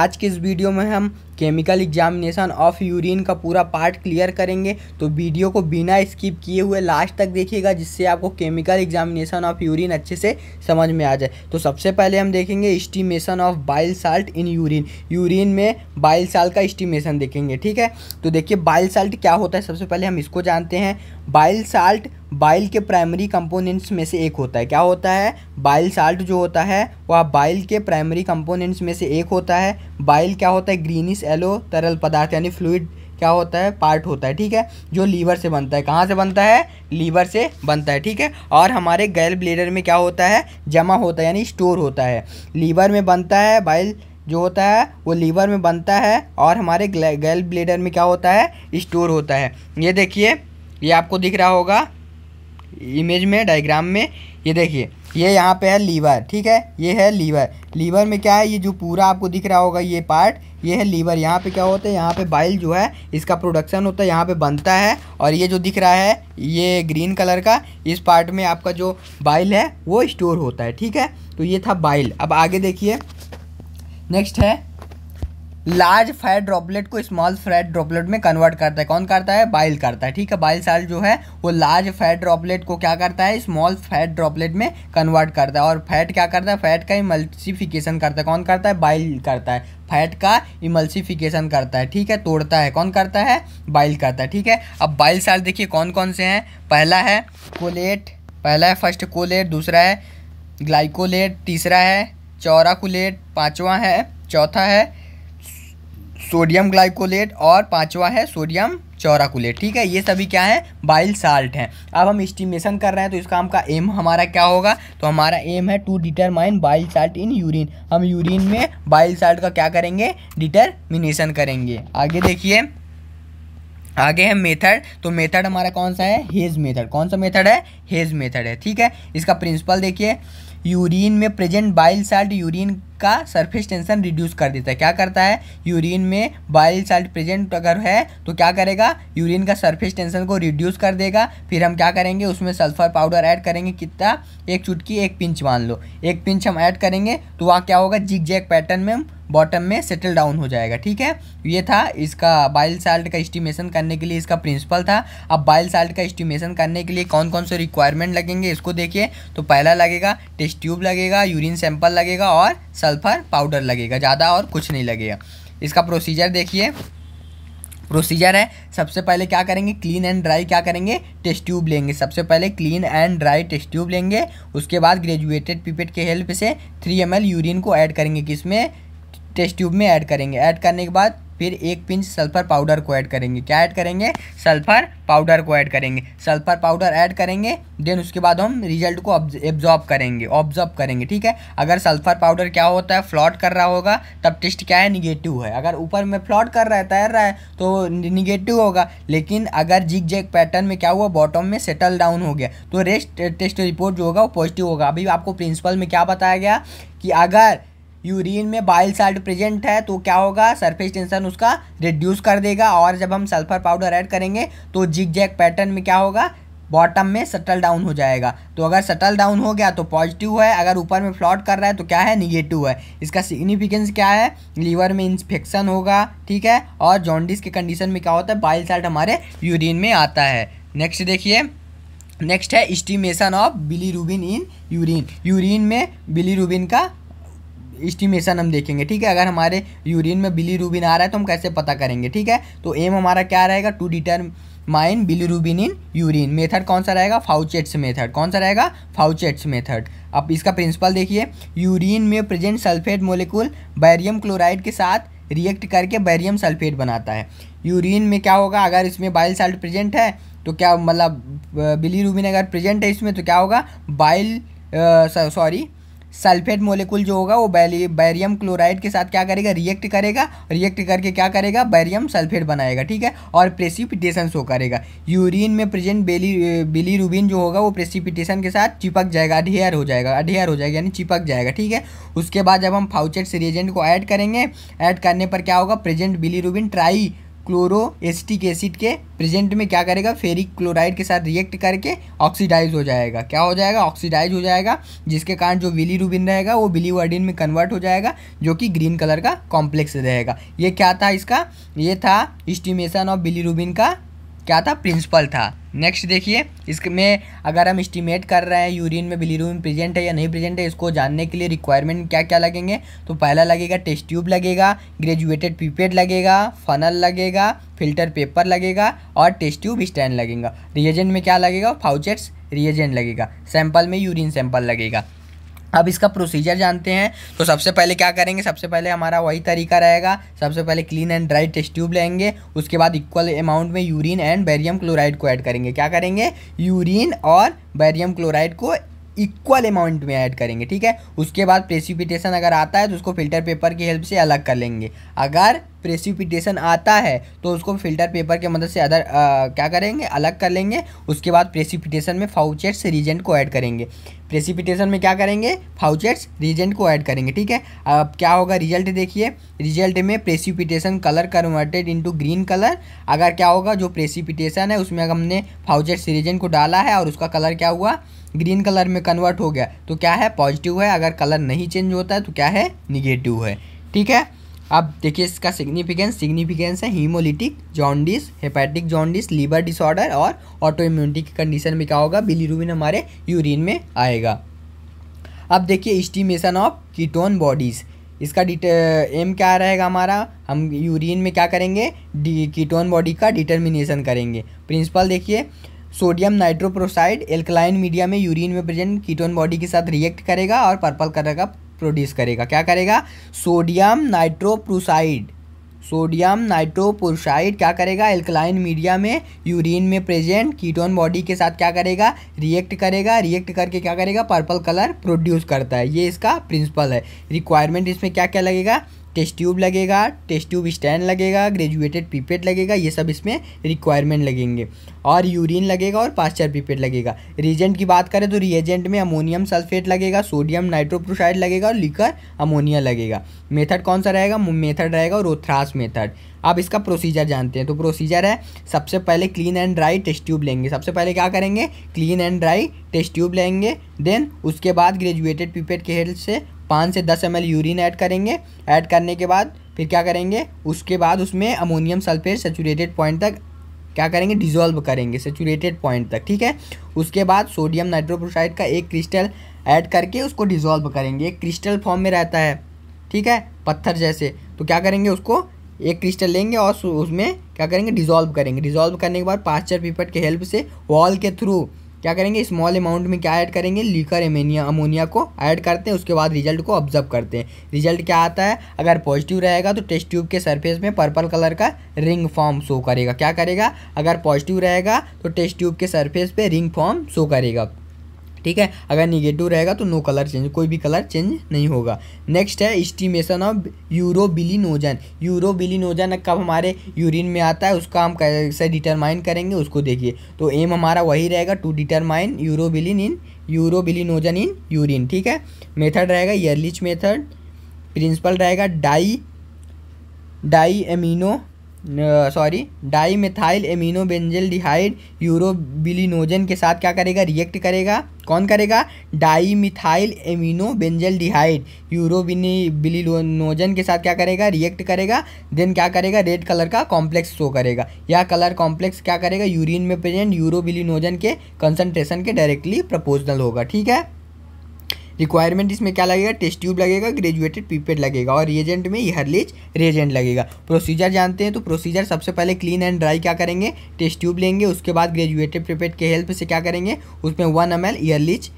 आज के इस वीडियो में हम केमिकल एग्जामिनेशन ऑफ यूरिन का पूरा पार्ट क्लियर करेंगे तो वीडियो को बिना स्किप किए हुए लास्ट तक देखिएगा जिससे आपको केमिकल एग्जामिनेशन ऑफ यूरिन अच्छे से समझ में आ जाए तो सबसे पहले हम देखेंगे estimation of bile salt in urine urine में बाइल साल्ट का इस्टीमेशन देखेंगे ठीक है तो देखिए बाइल साल्ट क्या होता है सबसे पहले हम इसको जानते हैं बाइल साल्ट बाइल के प्राइमरी कंपोनेंट्स में से एक होता है क्या होता है बाइल साल्ट जो होता है वह बाइल के प्राइमरी कंपोनेंट्स में से एक होता है बाइल क्या होता है ग्रीनिश एलो तरल पदार्थ यानी फ्लूड क्या होता है पार्ट होता है ठीक है जो लीवर से बनता है कहाँ से बनता है लीवर से बनता है ठीक है और हमारे गैल ब्लेडर में क्या होता है जमा होता है यानी स्टोर होता है लीवर में बनता है बाइल जो होता है वो लीवर में बनता है और हमारे गैल ब्लेडर में क्या होता है स्टोर होता है ये देखिए ये आपको दिख रहा होगा इमेज में डायग्राम में ये देखिए ये यहाँ पे है लीवर ठीक है ये है लीवर लीवर में क्या है ये जो पूरा आपको दिख रहा होगा ये पार्ट ये है लीवर यहाँ पे क्या होता है यहाँ पे बाइल जो है इसका प्रोडक्शन होता है यहाँ पे बनता है और ये जो दिख रहा है ये ग्रीन कलर का इस पार्ट में आपका जो बाइल है वो स्टोर होता है ठीक है तो ये था बाइल अब आगे देखिए नेक्स्ट है लार्ज फैट ड्रॉपलेट को स्मॉल फैट ड्रॉपलेट में कन्वर्ट करता है कौन करता है बाइल करता है ठीक है बाइल साल जो है वो लार्ज फैट ड्रॉपलेट को क्या करता है स्मॉल फैट ड्रॉपलेट में कन्वर्ट करता है और फैट क्या करता है फैट का इमल्सिफिकेशन करता है कौन करता है बाइल करता है फैट का इमल्सिफिकेशन करता है ठीक है तोड़ता है कौन करता है बाइल करता है ठीक है अब बाइल साल देखिए कौन कौन से हैं पहला है कोलेट पहला है फर्स्ट कोलेट दूसरा है ग्लाइकोलेट तीसरा है चौरा कोलेट पाँचवा है चौथा है सोडियम ग्लाइकोलेट और पांचवा है सोडियम चौराकुलेट ठीक है ये सभी क्या है बाइल साल्ट हैं अब हम इस्टीमेशन कर रहे हैं तो इस काम का एम हमारा क्या होगा तो हमारा एम है to determine bile salt in urine हम यूरिन में बाइल साल्ट का क्या करेंगे डिटरमिनेशन करेंगे आगे देखिए आगे है मेथड तो मेथड हमारा कौन सा है हेज मेथड कौन सा मेथड है हेज मेथड है ठीक है इसका प्रिंसिपल देखिए यूरिन में प्रेजेंट बाइल साल्ट यूरिन का सरफेस टेंशन रिड्यूस कर देता है क्या करता है यूरिन में बाइल साल्ट प्रेजेंट अगर है तो क्या करेगा यूरिन का सरफेस टेंशन को रिड्यूस कर देगा फिर हम क्या करेंगे उसमें सल्फर पाउडर ऐड करेंगे कितना एक चुटकी एक पिंच मान लो एक पिंच हम ऐड करेंगे तो वहाँ क्या होगा जिग जैक पैटर्न में बॉटम में सेटल डाउन हो जाएगा ठीक है तो ये था इसका बाइल साल्ट का इस्टीमेशन करने के लिए इसका प्रिंसिपल था अब बाइल साल्ट का इस्टीमेशन करने के लिए कौन कौन से रिक्वायरमेंट लगेंगे इसको देखिए तो पहला लगेगा टेस्ट ट्यूब लगेगा यूरिन सैंपल लगेगा और सल्फर पाउडर लगेगा ज़्यादा और कुछ नहीं लगेगा इसका प्रोसीजर देखिए प्रोसीजर है सबसे पहले क्या करेंगे क्लीन एंड ड्राई क्या करेंगे टेस्ट ट्यूब लेंगे सबसे पहले clean and dry test tube लेंगे उसके बाद ग्रेजुएटेड पीपेट के हेल्प से थ्री एम यूरिन को ऐड करेंगे किसमें टेस्ट ट्यूब में ऐड करेंगे ऐड करने के बाद फिर एक पिंच सल्फर पाउडर को ऐड करेंगे क्या ऐड करेंगे सल्फर पाउडर को ऐड करेंगे सल्फर पाउडर ऐड करेंगे देन उसके बाद हम रिजल्ट को एब्जॉर्ब करेंगे ऑब्जॉर्ब करेंगे ठीक है अगर सल्फर पाउडर क्या होता है फ्लॉट कर रहा होगा तब टेस्ट क्या है निगेटिव है अगर ऊपर में फ्लॉट कर रहा है तैर रहा है तो निगेटिव होगा लेकिन अगर जिग जैक पैटर्न में क्या हुआ बॉटम में सेटल डाउन हो गया तो रेस्ट टेस्ट रिपोर्ट जो होगा वो पॉजिटिव होगा अभी आपको प्रिंसिपल में क्या बताया गया कि अगर यूरिन में बाइल साल्ट प्रेजेंट है तो क्या होगा सरफेस टेंशन उसका रिड्यूस कर देगा और जब हम सल्फर पाउडर ऐड करेंगे तो जिग जैक पैटर्न में क्या होगा बॉटम में सटल डाउन हो जाएगा तो अगर सटल डाउन हो गया तो पॉजिटिव है अगर ऊपर में फ्लॉट कर रहा है तो क्या है निगेटिव है इसका सिग्निफिकेंस क्या है लीवर में इंफेक्शन होगा ठीक है और जॉन्डिस के कंडीशन में क्या होता है बाइल साल्ट हमारे यूरिन में आता है नेक्स्ट देखिए नेक्स्ट है estimation of rubin in urine urine में रूबिन का इस्टीमेशन हम देखेंगे ठीक है अगर हमारे यूरिन में बिली रूबिन आ रहा है तो हम कैसे पता करेंगे ठीक है तो एम हमारा क्या रहेगा to determine bilirubin in urine method कौन सा रहेगा फाउचेट्स मेथड कौन सा रहेगा फाउचेट्स मेथड अब इसका प्रिंसिपल देखिए यूरिन में present sulphate molecule barium chloride के साथ रिएक्ट करके बैरियम सल्फेट बनाता है यूरिन में क्या होगा अगर इसमें बाइल साल्ट प्रेजेंट है तो क्या मतलब बिली रूबिन अगर प्रेजेंट है इसमें तो क्या होगा बाइल सॉरी सल्फेट मोलिकुल जो होगा वो बैरियम क्लोराइड के साथ क्या करेगा रिएक्ट करेगा रिएक्ट करके क्या करेगा बैरियम सल्फेट बनाएगा ठीक है और प्रेसिपिटेशन शो करेगा यूरिन में प्रेजेंट बेली बिली रूबिन जो होगा वो प्रेसिपिटेशन के साथ चिपक जाएगा अडेयर हो जाएगा अडेयर हो जाएगा यानी चिपक जाएगा ठीक है उसके बाद जब हम फाउचेट रिएजेंट को ऐड करेंगे ऐड करने पर क्या होगा present bilirubin trichloroacetic acid के प्रेजेंट में क्या करेगा फेरिक क्लोराइड के साथ रिएक्ट करके ऑक्सीडाइज हो जाएगा क्या हो जाएगा ऑक्सीडाइज हो जाएगा जिसके कारण जो विली रूबिन रहेगा वो बिली वर्डिन में कन्वर्ट हो जाएगा जो कि ग्रीन कलर का कॉम्प्लेक्स रहेगा ये क्या था इसका ये था इस्टीमेशन ऑफ बिली रूबिन का क्या था प्रिंसिपल था नेक्स्ट देखिए इसमें अगर हम इस्टीमेट कर रहे हैं यूरिन में बिलीरूबिन प्रेजेंट है या नहीं प्रेजेंट है इसको जानने के लिए रिक्वायरमेंट क्या क्या लगेंगे तो पहला लगेगा टेस्ट ट्यूब लगेगा ग्रेजुएटेड पीपेड लगेगा फनल लगेगा फिल्टर पेपर लगेगा और टेस्ट ट्यूब स्टैंड लगेगा रिएजेंट में क्या लगेगा फाउचेट्स रिएजेंट लगेगा सैंपल में यूरिन सैंपल लगेगा अब इसका प्रोसीजर जानते हैं तो सबसे पहले क्या करेंगे सबसे पहले हमारा वही तरीका रहेगा सबसे पहले clean and dry test tube लेंगे उसके बाद इक्वल अमाउंट में यूरिन एंड बैरियम क्लोराइड को ऐड करेंगे क्या करेंगे यूरिन और बैरियम क्लोराइड को इक्वल अमाउंट में ऐड करेंगे ठीक है उसके बाद प्रेसिपिटेशन अगर आता है तो उसको फिल्टर पेपर की हेल्प से अलग कर लेंगे अगर प्रेसिपिटेशन आता है तो उसको फिल्टर पेपर के मदद से अदर आ, क्या करेंगे अलग कर लेंगे उसके बाद प्रेसिपिटेशन में फाउचेट्स रीजेंट को ऐड करेंगे प्रेसिपिटेशन में क्या करेंगे फाउचेट्स रीजेंट को ऐड करेंगे ठीक है अब क्या होगा रिजल्ट देखिए रिजल्ट में precipitation colour converted into green colour अगर क्या होगा जो प्रेसिपिटेशन है उसमें अगर हमने फाउचेट्स रीजेंट को डाला है और उसका कलर क्या हुआ ग्रीन कलर में कन्वर्ट हो गया तो क्या है पॉजिटिव है अगर कलर नहीं चेंज होता है तो क्या है निगेटिव है ठीक है अब देखिए इसका सिग्निफिकेंस सिग्निफिकेंस है haemolytic jaundice hepatic jaundice liver disorder और ऑटो इम्यूनिटी की कंडीशन में क्या होगा बिलीरूबिन हमारे यूरिन में आएगा अब देखिए इस्टीमेशन ऑफ कीटोन बॉडीज़ इसका डिट एम क्या रहेगा हमारा हम यूरिन में क्या करेंगे डी कीटोन बॉडी का डिटर्मिनेशन करेंगे प्रिंसिपल देखिए सोडियम नाइट्रोप्रोसाइड एल्कलाइन मीडिया में यूरिन में प्रेजेंट कीटोन बॉडी के साथ रिएक्ट करेगा और पर्पल कलर का प्रोड्यूस करेगा क्या करेगा सोडियम नाइट्रोप्रोसाइड सोडियम नाइट्रोप्रोसाइड क्या करेगा एल्कलाइन मीडिया में यूरिन में प्रेजेंट कीटोन बॉडी के साथ क्या करेगा रिएक्ट करेगा रिएक्ट करके क्या करेगा पर्पल कलर प्रोड्यूस करता है ये इसका प्रिंसिपल है रिक्वायरमेंट इसमें क्या क्या लगेगा टेस्ट ट्यूब लगेगा टेस्ट ट्यूब स्टैंड लगेगा ग्रेजुएटेड पीपेट लगेगा ये सब इसमें रिक्वायरमेंट लगेंगे और यूरिन लगेगा और पास्चर पीपेट लगेगा रिएजेंट की बात करें तो रिएजेंट में अमोनियम सल्फेट लगेगा सोडियम नाइट्रोप्रोसाइड लगेगा और लिकर अमोनिया लगेगा मेथड कौन सा रहेगा मेथड रहेगा रोथ्रास मेथड अब इसका प्रोसीजर जानते हैं तो प्रोसीजर है सबसे पहले clean and dry test tube लेंगे सबसे पहले क्या करेंगे clean and dry test tube लेंगे देन उसके बाद ग्रेजुएटेड पीपेट के हेल्प से पाँच से दस एम यूरिन ऐड करेंगे ऐड करने के बाद फिर क्या करेंगे उसके बाद उसमें अमोनियम सल्फेट सेचूरेटेड पॉइंट तक क्या करेंगे डिजोल्व करेंगे सेचूरेटेड पॉइंट तक ठीक है उसके बाद सोडियम नाइट्रोप्रोसाइड का एक क्रिस्टल ऐड करके उसको डिजोल्व करेंगे एक क्रिस्टल फॉर्म में रहता है ठीक है पत्थर जैसे तो क्या करेंगे उसको एक क्रिस्टल लेंगे और उसमें क्या करेंगे डिजोल्व करेंगे डिजोल्व करने के बाद पास्चर पिपट के हेल्प से वॉल के थ्रू क्या करेंगे स्मॉल अमाउंट में क्या ऐड करेंगे लीकर एमोनिया अमोनिया को ऐड करते हैं उसके बाद रिजल्ट को ऑब्जर्व करते हैं रिजल्ट क्या आता है अगर पॉजिटिव रहेगा तो टेस्ट ट्यूब के सरफेस में पर्पल कलर का रिंग फॉर्म शो करेगा क्या करेगा अगर पॉजिटिव रहेगा तो टेस्ट ट्यूब के सरफेस पे रिंग फॉर्म शो करेगा ठीक है अगर निगेटिव रहेगा तो नो कलर चेंज कोई भी कलर चेंज नहीं होगा नेक्स्ट है इस्टीमेशन ऑफ यूरोबिलिनोजन यूरोबिलिनोजन कब हमारे यूरिन में आता है उसका हम कैसे डिटरमाइन करेंगे उसको देखिए तो एम हमारा वही रहेगा to determine urobilin in urobilinogen in urine ठीक है मेथड रहेगा ईयरलिच मेथड प्रिंसिपल रहेगा di di amino sorry dimethyl amino benzaldehyde urobilinogen के साथ क्या करेगा रिएक्ट करेगा कौन करेगा dimethyl amino benzaldehyde urobilinogen के साथ क्या करेगा रिएक्ट करेगा देन क्या करेगा रेड कलर का कॉम्प्लेक्स शो करेगा यह कलर कॉम्प्लेक्स क्या करेगा यूरिन में प्रेजेंट यूरोबिलिनोजन के कंसनट्रेशन के डायरेक्टली प्रपोजनल होगा ठीक है रिक्वायरमेंट इसमें क्या लगेगा टेस्ट ट्यूब लगेगा ग्रेजुएटेड पीपेड लगेगा और रिएजेंट में हरलीज रेजेंट लगेगा प्रोसीजर जानते हैं तो प्रोसीजर सबसे पहले क्लीन एंड ड्राई क्या करेंगे टेस्ट ट्यूब लेंगे उसके बाद ग्रेजुएटेड पीपेड के हेल्प से क्या करेंगे उसमें वन एम एल ईयरलीच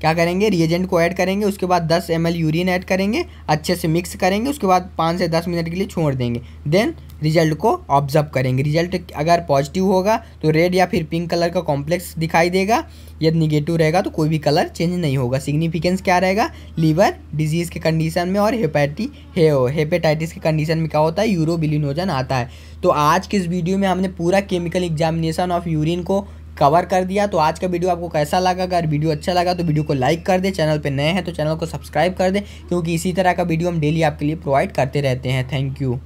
क्या करेंगे रिएजेंट को ऐड करेंगे उसके बाद 10 एम यूरिन ऐड करेंगे अच्छे से मिक्स करेंगे उसके बाद 5 से 10 मिनट के लिए छोड़ देंगे देन रिजल्ट को ऑब्जर्व करेंगे रिजल्ट अगर पॉजिटिव होगा तो रेड या फिर पिंक कलर का कॉम्प्लेक्स दिखाई देगा यदि निगेटिव रहेगा तो कोई भी कलर चेंज नहीं होगा सिग्निफिकेंस क्या रहेगा लीवर डिजीज़ के कंडीशन में और हेपैटी हे हेपेटाइटिस के कंडीशन में क्या होता है यूरोबिलिनोजन आता है तो आज के इस वीडियो में हमने पूरा केमिकल एग्जामिनेशन ऑफ यूरिन को कवर कर दिया तो आज का वीडियो आपको कैसा लगा अगर वीडियो अच्छा लगा तो वीडियो को लाइक कर दे चैनल पर नए हैं तो चैनल को सब्सक्राइब कर दे क्योंकि इसी तरह का वीडियो हम डेली आपके लिए प्रोवाइड करते रहते हैं थैंक यू